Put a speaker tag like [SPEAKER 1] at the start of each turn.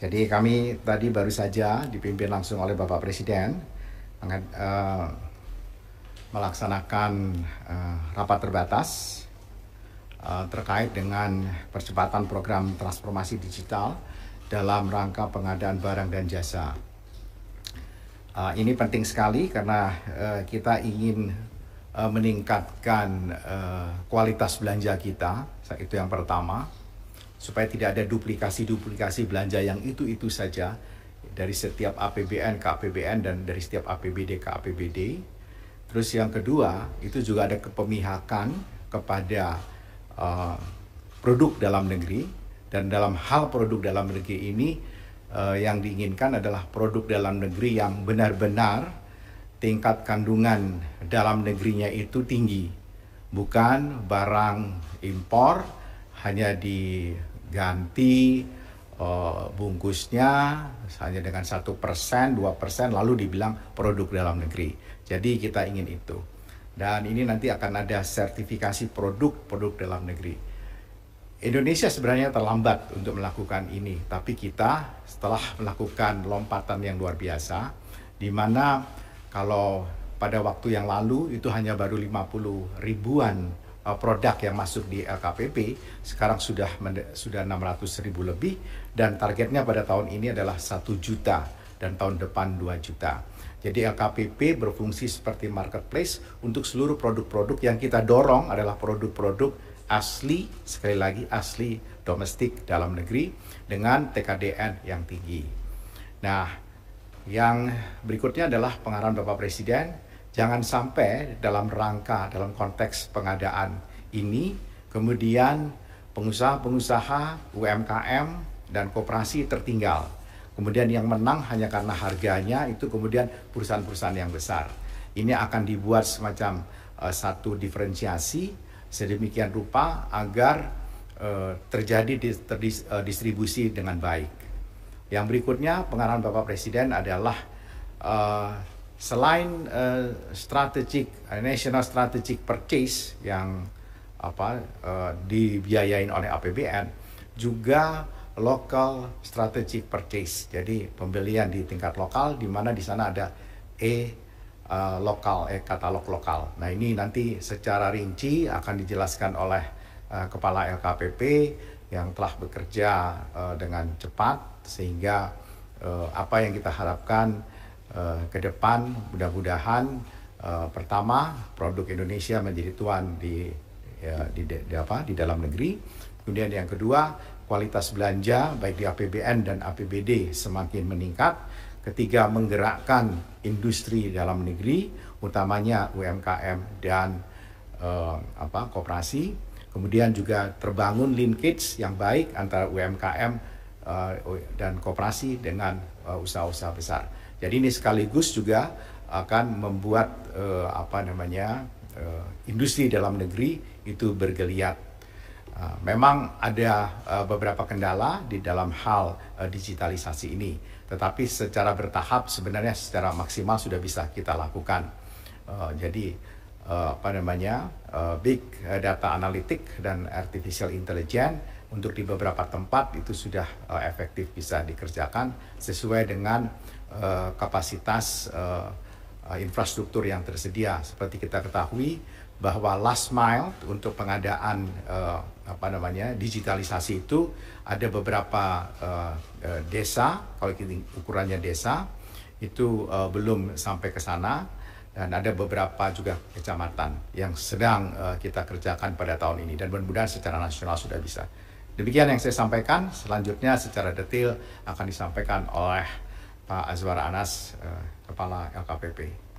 [SPEAKER 1] Jadi kami tadi baru saja dipimpin langsung oleh Bapak Presiden uh, melaksanakan uh, rapat terbatas uh, terkait dengan percepatan program transformasi digital dalam rangka pengadaan barang dan jasa. Uh, ini penting sekali karena uh, kita ingin uh, meningkatkan uh, kualitas belanja kita, itu yang pertama supaya tidak ada duplikasi-duplikasi belanja yang itu-itu saja dari setiap APBN ke APBN dan dari setiap APBD ke APBD. Terus yang kedua, itu juga ada kepemihakan kepada uh, produk dalam negeri dan dalam hal produk dalam negeri ini uh, yang diinginkan adalah produk dalam negeri yang benar-benar tingkat kandungan dalam negerinya itu tinggi, bukan barang impor hanya diganti uh, bungkusnya hanya dengan satu persen, dua persen, lalu dibilang produk dalam negeri. Jadi kita ingin itu. Dan ini nanti akan ada sertifikasi produk-produk dalam negeri. Indonesia sebenarnya terlambat untuk melakukan ini, tapi kita setelah melakukan lompatan yang luar biasa, di mana kalau pada waktu yang lalu itu hanya baru 50 ribuan Eh, produk yang masuk di LKPP sekarang sudah sudah 600 ribu lebih dan targetnya pada tahun ini adalah 1 juta dan tahun depan 2 juta. Jadi LKPP berfungsi seperti marketplace untuk seluruh produk-produk yang kita dorong adalah produk-produk asli, sekali lagi asli domestik dalam negeri dengan TKDN yang tinggi. Nah, yang berikutnya adalah pengarahan Bapak Presiden Jangan sampai dalam rangka, dalam konteks pengadaan ini, kemudian pengusaha-pengusaha, UMKM, dan kooperasi tertinggal. Kemudian yang menang hanya karena harganya itu kemudian perusahaan-perusahaan yang besar. Ini akan dibuat semacam uh, satu diferensiasi sedemikian rupa agar uh, terjadi eh, distribusi dengan baik. Yang berikutnya pengarahan Bapak Presiden adalah uh, selain uh, eh, strategic uh, eh, national strategic purchase yang apa uh, dibiayain oleh APBN juga local strategic purchase jadi pembelian di tingkat lokal di mana di sana ada e uh, lokal e katalog lokal nah ini nanti secara rinci akan dijelaskan oleh uh, kepala LKPP yang telah bekerja uh, dengan cepat sehingga uh, apa yang kita harapkan uh, ke depan mudah-mudahan uh, pertama produk Indonesia menjadi tuan di ya, di, di, di apa di dalam negeri. Kemudian yang kedua, kualitas belanja baik di APBN dan APBD semakin meningkat. Ketiga, menggerakkan industri dalam negeri, utamanya UMKM dan uh, apa koperasi. Kemudian juga terbangun linkage yang baik antara UMKM uh, dan koperasi dengan usaha-usaha besar. Jadi ini sekaligus juga akan membuat uh, apa namanya uh, industri dalam negeri itu bergeliat. Uh, memang ada uh, beberapa kendala di dalam hal uh, digitalisasi ini, tetapi secara bertahap sebenarnya secara maksimal sudah bisa kita lakukan. Uh, jadi uh, apa namanya uh, big data analitik dan artificial intelligence untuk di beberapa tempat itu sudah uh, efektif bisa dikerjakan sesuai dengan uh, kapasitas uh, infrastruktur yang tersedia. Seperti kita ketahui bahwa last mile untuk pengadaan uh, apa namanya digitalisasi itu ada beberapa uh, uh, desa kalau kita ukurannya desa itu uh, belum sampai ke sana dan ada beberapa juga kecamatan yang sedang uh, kita kerjakan pada tahun ini dan mudah-mudahan secara nasional sudah bisa. Demikian yang saya sampaikan, selanjutnya secara detail akan disampaikan oleh Pak Azwar Anas, eh, Kepala LKPP.